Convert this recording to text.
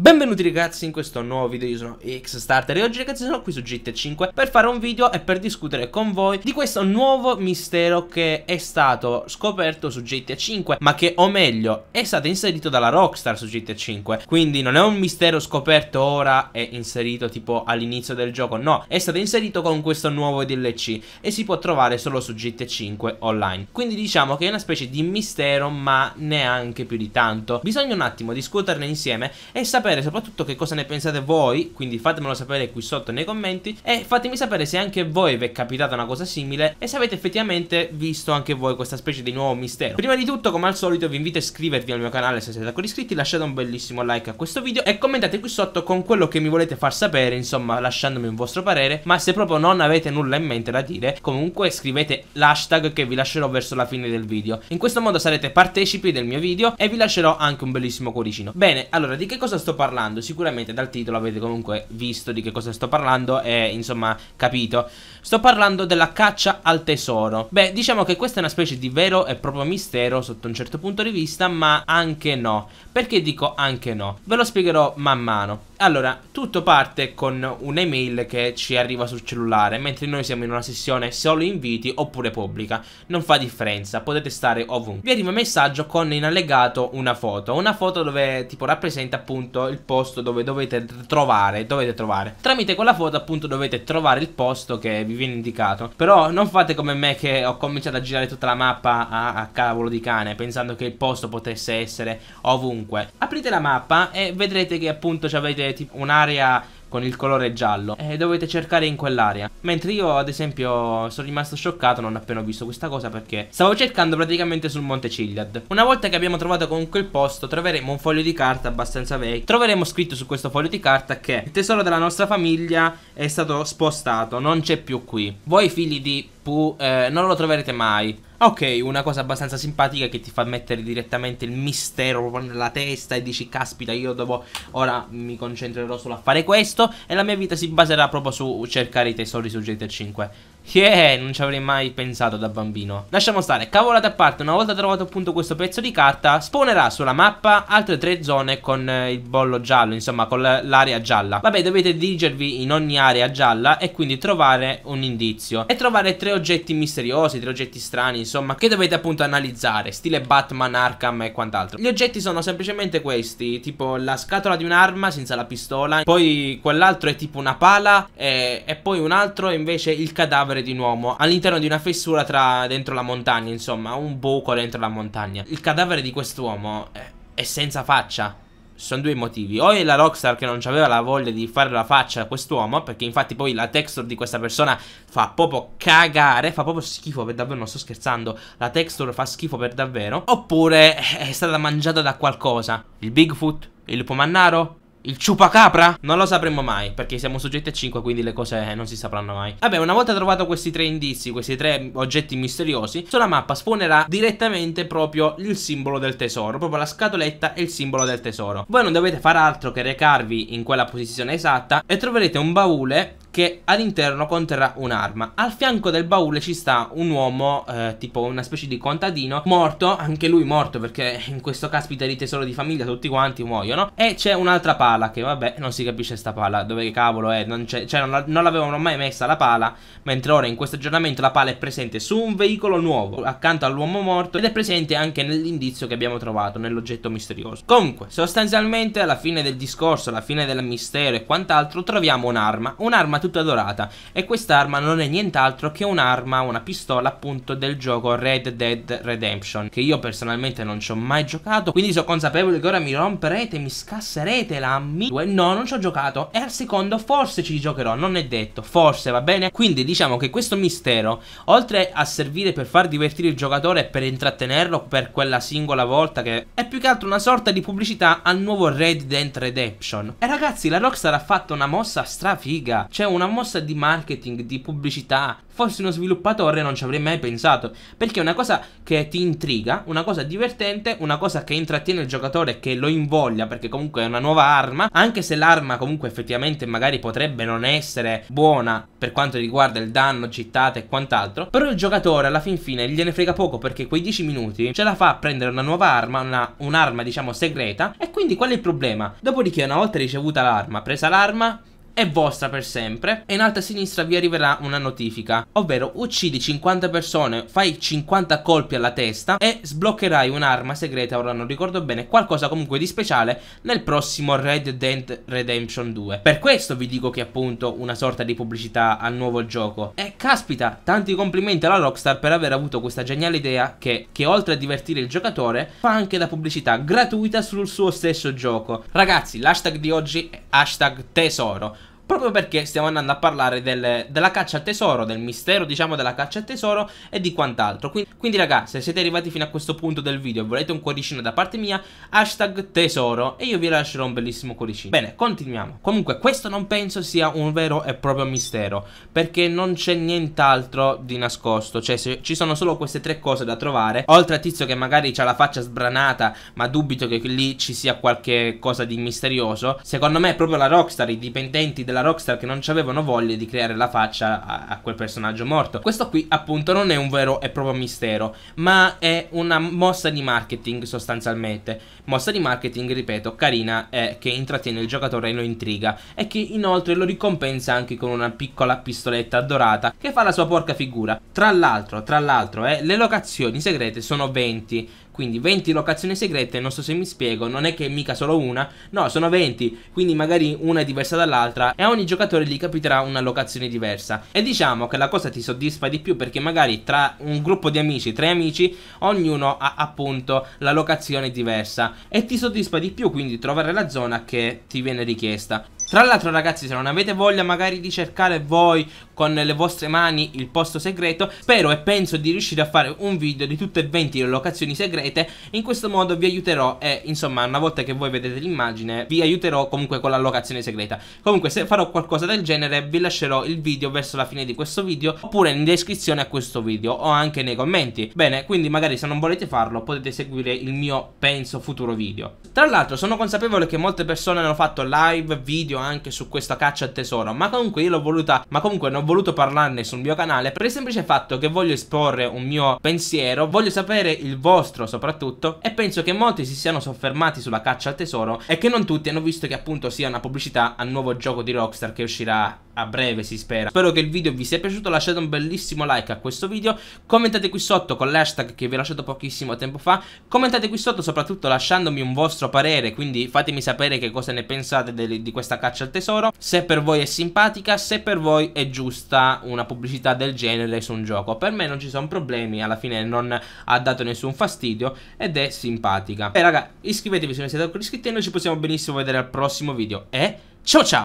Benvenuti ragazzi in questo nuovo video, io sono Xstarter e oggi ragazzi sono qui su GT5 per fare un video e per discutere con voi di questo nuovo mistero che è stato scoperto su GT5 ma che o meglio è stato inserito dalla Rockstar su GT5 quindi non è un mistero scoperto ora e inserito tipo all'inizio del gioco no, è stato inserito con questo nuovo DLC e si può trovare solo su GT5 online quindi diciamo che è una specie di mistero ma neanche più di tanto bisogna un attimo discuterne insieme e sapere sapere soprattutto che cosa ne pensate voi, quindi fatemelo sapere qui sotto nei commenti e fatemi sapere se anche voi vi è capitata una cosa simile e se avete effettivamente visto anche voi questa specie di nuovo mistero. Prima di tutto, come al solito, vi invito a iscrivervi al mio canale se siete ancora iscritti, lasciate un bellissimo like a questo video e commentate qui sotto con quello che mi volete far sapere, insomma, lasciandomi un vostro parere, ma se proprio non avete nulla in mente da dire, comunque scrivete l'hashtag che vi lascerò verso la fine del video. In questo modo sarete partecipi del mio video e vi lascerò anche un bellissimo cuoricino. Bene, allora di che cosa sto parlando? Sicuramente dal titolo avete comunque visto di che cosa sto parlando e insomma capito. Sto parlando della caccia al tesoro. Beh, diciamo che questa è una specie di vero e proprio mistero sotto un certo punto di vista, ma anche no. Perché dico anche no? Ve lo spiegherò man mano. Allora, tutto parte con un'email che ci arriva sul cellulare, mentre noi siamo in una sessione solo inviti oppure pubblica. Non fa differenza, potete stare ovunque. Vi arriva un messaggio con in allegato una foto, una foto dove tipo rappresenta appunto il posto dove dovete trovare, dovete trovare. Tramite quella foto appunto dovete trovare il posto che vi viene indicato. Però non fate come me che ho cominciato a girare tutta la mappa a, a cavolo di cane, pensando che il posto potesse essere ovunque. Aprite la mappa e vedrete che appunto ci avete tipo un'area con il colore giallo e dovete cercare in quell'area. Mentre io ad esempio sono rimasto scioccato non appena ho visto questa cosa perché stavo cercando praticamente sul Monte Ciliad. Una volta che abbiamo trovato comunque il posto troveremo un foglio di carta abbastanza vecchio. Troveremo scritto su questo foglio di carta che il tesoro della nostra famiglia è stato spostato, non c'è più qui. Voi figli di Pooh eh, non lo troverete mai ok, una cosa abbastanza simpatica che ti fa mettere direttamente il mistero proprio nella testa e dici caspita io dopo ora mi concentrerò solo a fare questo e la mia vita si baserà proprio su cercare i tesori su GTA 5. Yeah, non ci avrei mai pensato da bambino. Lasciamo stare, cavolate a parte, una volta trovato appunto questo pezzo di carta, spawnerà sulla mappa altre tre zone con eh, il bollo giallo, insomma con l'area gialla. Vabbè, dovete dirigervi in ogni area gialla e quindi trovare un indizio. E trovare tre oggetti misteriosi, tre oggetti strani, insomma, che dovete appunto analizzare, stile Batman, Arkham e quant'altro. Gli oggetti sono semplicemente questi, tipo la scatola di un'arma senza la pistola, poi quell'altro è tipo una pala e, eh, e poi un altro è invece il cadavere storia di un uomo all'interno di una fessura tra dentro la montagna, insomma, un buco dentro la montagna. Il cadavere di quest'uomo è, senza faccia sono due motivi. O è la Rockstar che non aveva la voglia di fare la faccia a quest'uomo, perché infatti poi la texture di questa persona fa proprio cagare, fa proprio schifo per davvero, non sto scherzando, la texture fa schifo per davvero. Oppure è stata mangiata da qualcosa. Il Bigfoot, il Pomannaro, il ciupacapra? Non lo sapremo mai Perché siamo soggetti a 5 Quindi le cose eh, non si sapranno mai Vabbè una volta trovato questi tre indizi Questi tre oggetti misteriosi Sulla mappa spawnerà direttamente proprio il simbolo del tesoro Proprio la scatoletta e il simbolo del tesoro Voi non dovete fare altro che recarvi in quella posizione esatta E troverete un baule che all'interno conterrà un'arma. Al fianco del baule ci sta un uomo, eh, tipo una specie di contadino, morto, anche lui morto perché in questo caspita di tesoro di famiglia tutti quanti muoiono. E c'è un'altra pala che vabbè non si capisce sta pala, dove cavolo è, non cioè non, non l'avevano mai messa la pala, mentre ora in questo aggiornamento la pala è presente su un veicolo nuovo, accanto all'uomo morto ed è presente anche nell'indizio che abbiamo trovato, nell'oggetto misterioso. Comunque, sostanzialmente alla fine del discorso, alla fine del mistero e quant'altro, troviamo un'arma, un'arma tutta dorata e quest'arma non è nient'altro che un'arma, una pistola appunto del gioco Red Dead Redemption che io personalmente non ci ho mai giocato quindi sono consapevole che ora mi romperete, mi scasserete la mi... No, non ci ho giocato e al secondo forse ci giocherò, non è detto, forse va bene? Quindi diciamo che questo mistero oltre a servire per far divertire il giocatore e per intrattenerlo per quella singola volta che è più che altro una sorta di pubblicità al nuovo Red Dead Redemption e ragazzi la Rockstar ha fatto una mossa strafiga, c'è una mossa di marketing, di pubblicità. Forse uno sviluppatore non ci avrei mai pensato. Perché è una cosa che ti intriga, una cosa divertente, una cosa che intrattiene il giocatore, che lo invoglia, perché comunque è una nuova arma. Anche se l'arma comunque effettivamente magari potrebbe non essere buona per quanto riguarda il danno, cittata e quant'altro. Però il giocatore alla fin fine gliene frega poco perché quei 10 minuti ce la fa a prendere una nuova arma, un'arma diciamo segreta. E quindi qual è il problema? Dopodiché una volta ricevuta l'arma, presa l'arma è vostra per sempre e in alto a sinistra vi arriverà una notifica, ovvero uccidi 50 persone, fai 50 colpi alla testa e sbloccherai un'arma segreta, ora non ricordo bene, qualcosa comunque di speciale nel prossimo Red Dead Redemption 2. Per questo vi dico che è appunto una sorta di pubblicità al nuovo gioco. E caspita, tanti complimenti alla Rockstar per aver avuto questa geniale idea che, che oltre a divertire il giocatore fa anche da pubblicità gratuita sul suo stesso gioco. Ragazzi, l'hashtag di oggi è hashtag tesoro proprio perché stiamo andando a parlare del, della caccia al tesoro, del mistero diciamo della caccia al tesoro e di quant'altro. Quindi, quindi raga, se siete arrivati fino a questo punto del video e volete un cuoricino da parte mia, hashtag tesoro e io vi lascerò un bellissimo cuoricino. Bene, continuiamo. Comunque questo non penso sia un vero e proprio mistero, perché non c'è nient'altro di nascosto, cioè ci sono solo queste tre cose da trovare, oltre a tizio che magari ha la faccia sbranata, ma dubito che lì ci sia qualche cosa di misterioso, secondo me è proprio la Rockstar, i dipendenti della della Rockstar che non ci avevano voglia di creare la faccia a, a quel personaggio morto. Questo qui appunto non è un vero e proprio mistero, ma è una mossa di marketing sostanzialmente. Mossa di marketing, ripeto, carina, eh, che intrattiene il giocatore e lo intriga e che inoltre lo ricompensa anche con una piccola pistoletta dorata che fa la sua porca figura. Tra l'altro, tra l'altro, eh, le locazioni segrete sono 20, quindi 20 locazioni segrete, non so se mi spiego, non è che è mica solo una, no, sono 20, quindi magari una è diversa dall'altra e a ogni giocatore gli capiterà una locazione diversa. E diciamo che la cosa ti soddisfa di più perché magari tra un gruppo di amici, tre amici, ognuno ha appunto la locazione diversa e ti soddisfa di più quindi trovare la zona che ti viene richiesta. Tra l'altro ragazzi se non avete voglia magari di cercare voi con le vostre mani il posto segreto Spero e penso di riuscire a fare un video di tutte e 20 le locazioni segrete In questo modo vi aiuterò e insomma una volta che voi vedete l'immagine vi aiuterò comunque con la locazione segreta Comunque se farò qualcosa del genere vi lascerò il video verso la fine di questo video Oppure in descrizione a questo video o anche nei commenti Bene quindi magari se non volete farlo potete seguire il mio penso futuro video Tra l'altro sono consapevole che molte persone hanno fatto live, video anche su questa caccia al tesoro Ma comunque io l'ho voluta Ma comunque non ho voluto parlarne sul mio canale Per il semplice fatto che voglio esporre un mio pensiero Voglio sapere il vostro soprattutto E penso che molti si siano soffermati sulla caccia al tesoro E che non tutti hanno visto che appunto sia una pubblicità al nuovo gioco di Rockstar che uscirà a breve si spera Spero che il video vi sia piaciuto Lasciate un bellissimo like a questo video Commentate qui sotto con l'hashtag che vi ho lasciato pochissimo tempo fa Commentate qui sotto soprattutto lasciandomi un vostro parere Quindi fatemi sapere che cosa ne pensate di, di questa caccia al tesoro Se per voi è simpatica Se per voi è giusta una pubblicità del genere su un gioco Per me non ci sono problemi Alla fine non ha dato nessun fastidio Ed è simpatica E raga iscrivetevi se non siete ancora iscritti E noi ci possiamo benissimo vedere al prossimo video E ciao ciao